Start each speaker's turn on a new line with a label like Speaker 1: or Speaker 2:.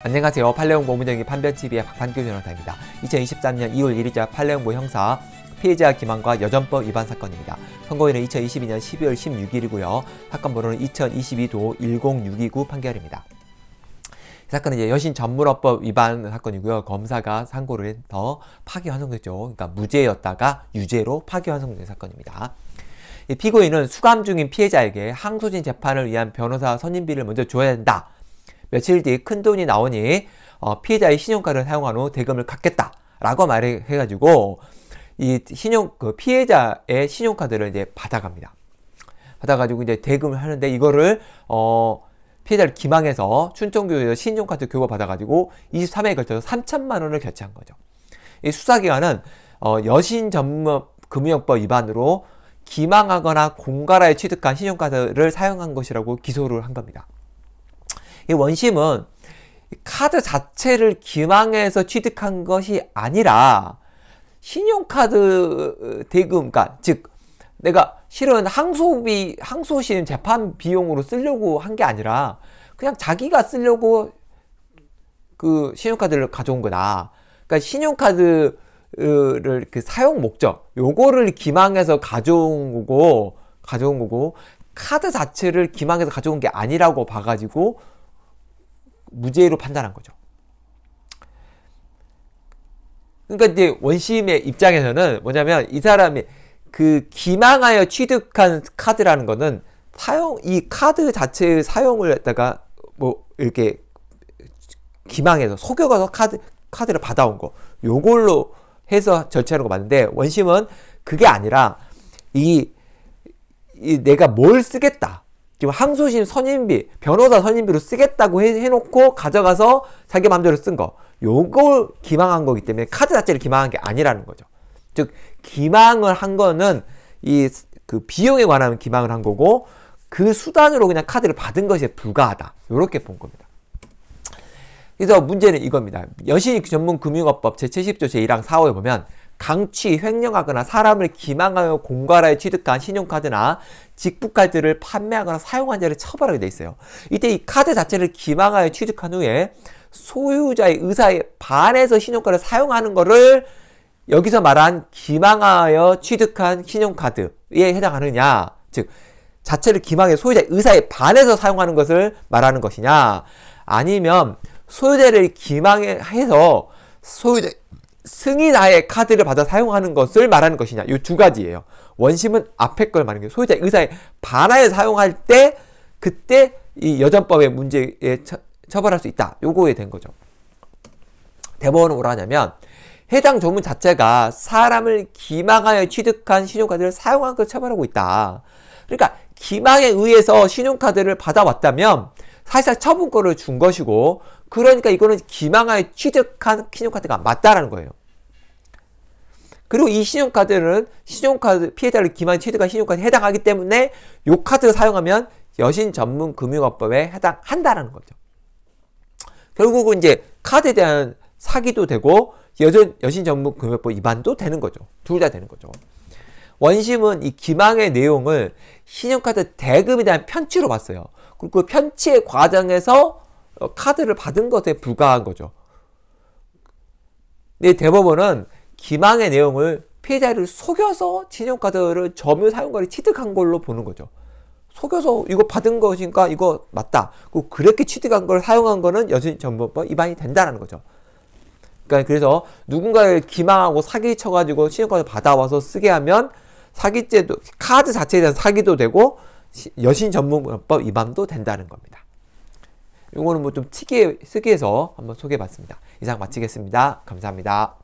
Speaker 1: 안녕하세요. 팔레옹보 문정기 판변TV의 박판규 변호사입니다. 2023년 2월 1일자 팔레옹보 형사 피해자 기망과 여전법 위반 사건입니다. 선고일은 2022년 12월 16일이고요. 사건 번호는 2022도 1069 판결입니다. 이 사건은 이제 여신 전문업법 위반 사건이고요. 검사가 상고를 해서 파기환송됐죠. 그러니까 무죄였다가 유죄로 파기환송된 사건입니다. 피고인은 수감 중인 피해자에게 항소진 재판을 위한 변호사 선임비를 먼저 줘야 된다. 며칠 뒤 큰 돈이 나오니 어, 피해자의 신용카드를 사용한 후 대금을 갚겠다. 라고 말해가지고, 이 신용, 그 피해자의 신용카드를 이제 받아갑니다. 받아가지고 이제 대금을 하는데 이거를, 어, 피해자를 기망해서 춘천교에서 신용카드 교부받아가지고 23회에 걸쳐서 3천만 원을 결제한 거죠. 이 수사기관은, 어, 여신전문금융법 위반으로 기망하거나 공갈라에 취득한 신용카드를 사용한 것이라고 기소를 한 겁니다. 이 원심은 카드 자체를 기망해서 취득한 것이 아니라 신용카드 대금 그러니까 즉 내가 실은 항소비 항소심 재판 비용으로 쓰려고 한 게 아니라 그냥 자기가 쓰려고 그 신용카드를 가져온 거다. 그러니까 신용카드를 그 사용 목적 요거를 기망해서 가져온 거고 가져온 거고 카드 자체를 기망해서 가져온 게 아니라고 봐가지고 무죄로 판단한 거죠. 그러니까 이제 원심의 입장에서는 뭐냐면 이 사람이 그 기망하여 취득한 카드라는 거는 사용 이 카드 자체의 사용을 했다가 뭐 이렇게 기망해서 속여가서 카드 카드를 받아온 거 요걸로 해서 절차하는 거 맞는데 원심은 그게 아니라 이, 이 내가 뭘 쓰겠다 지금 항소심 선임비, 변호사 선임비로 쓰겠다고 해, 놓고 가져가서 자기 마음대로 쓴 거. 요걸 기망한 거기 때문에 카드 자체를 기망한 게 아니라는 거죠. 즉 기망을 한 거는 이 그 비용에 관한 기망을 한 거고 그 수단으로 그냥 카드를 받은 것에 불과하다. 요렇게본 겁니다. 그래서 문제는 이겁니다. 여신 전문 금융업법 제70조 제1항 4호에 보면 강취, 횡령하거나 사람을 기망하여 공갈하여 취득한 신용카드나 직부 카드를 판매하거나 사용한 자를 처벌하게 돼 있어요. 이때 이 카드 자체를 기망하여 취득한 후에 소유자의 의사에 반해서 신용카드를 사용하는 거를 여기서 말한 기망하여 취득한 신용카드에 해당하느냐 즉 자체를 기망해 소유자 의사에 반해서 사용하는 것을 말하는 것이냐 아니면 소유자를 기망해서 소유자 승인 하에 카드를 받아 사용하는 것을 말하는 것이냐 이 두 가지예요. 원심은 앞에 걸 말하는 게 소유자 의사에 반하여 사용할 때 그때 이 여전법의 문제에 처, 처벌할 수 있다. 요거에 된 거죠. 대법원은 뭐라 하냐면 해당 조문 자체가 사람을 기망하여 취득한 신용카드를 사용한 것을 처벌하고 있다. 그러니까 기망에 의해서 신용카드를 받아왔다면 사실상 처분권을 준 것이고 그러니까 이거는 기망하여 취득한 신용카드가 맞다라는 거예요. 그리고 이 신용카드는 신용카드 피해자를 기만 취득한 신용카드에 해당하기 때문에 이 카드를 사용하면 여신 전문 금융업법에 해당한다라는 거죠. 결국은 이제 카드에 대한 사기도 되고 여전, 여신 전문 금융법 위반도 되는 거죠. 둘 다 되는 거죠. 원심은 이 기망의 내용을 신용카드 대금에 대한 편취로 봤어요. 그리고 그 편취의 과정에서 어, 카드를 받은 것에 불과한 거죠. 근데 대법원은 기망의 내용을 피해자를 속여서 신용카드를 점유 사용권을 취득한 걸로 보는 거죠. 속여서 이거 받은 것이니까 이거 맞다. 그 그렇게 취득한 걸 사용한 거는 여신전문법 위반이 된다라는 거죠. 그러니까 그래서 누군가를 기망하고 사기쳐가지고 신용카드 받아와서 쓰게 하면 사기죄도 카드 자체에 대한 사기도 되고 여신전문법 위반도 된다는 겁니다. 이거는 뭐좀 특이해 쓰기해서 한번 소개해봤습니다. 이상 마치겠습니다. 감사합니다.